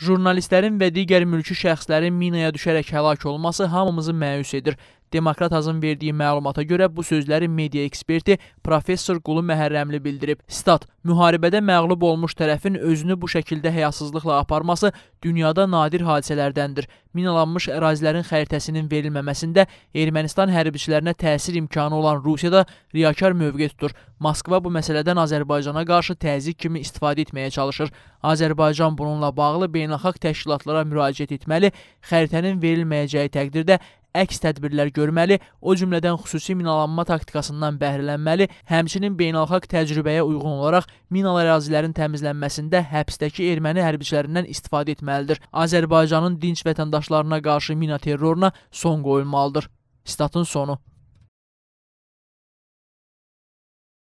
Jurnalistlərin və digər mülki şəxslərin minaya düşərək həlak olması hamımızı məyus edir. Demokrat Azın verdiyi məlumata görə bu sözləri media eksperti professor Qulu Məhərrəmli bildirib. Stat: müharibədə məğlub olmuş tərəfin özünü bu şəkildə həyasızlıqla aparması dünyada nadir hadisələrdəndir. Minalanmış ərazilərin xəritəsinin verilməməsində Ermənistan hərbiçilərinə təsir imkanı olan Rusiyada riyakar mövqe tutur. Moskva bu məsələdən Azərbaycana qarşı təzyiq kimi istifadə etməyə çalışır. Azərbaycan bununla bağlı beynəlxalq təşkilatlara müraciət etməli, xəritənin verilməyəcəyi təqdirdə əks tədbirlər görməli, o cümlədən xüsusi minalanma taktikasından bəhrələnməli, həmçinin beynəlxalq təcrübəyə uyğun olaraq minalı ərazilərin təmizlənməsində həbsdəki erməni hərbiçilərindən istifadə etməlidir. Azərbaycanın dinç vətəndaşlarına qarşı mina terroruna son qoyulmalıdır. Statın sonu.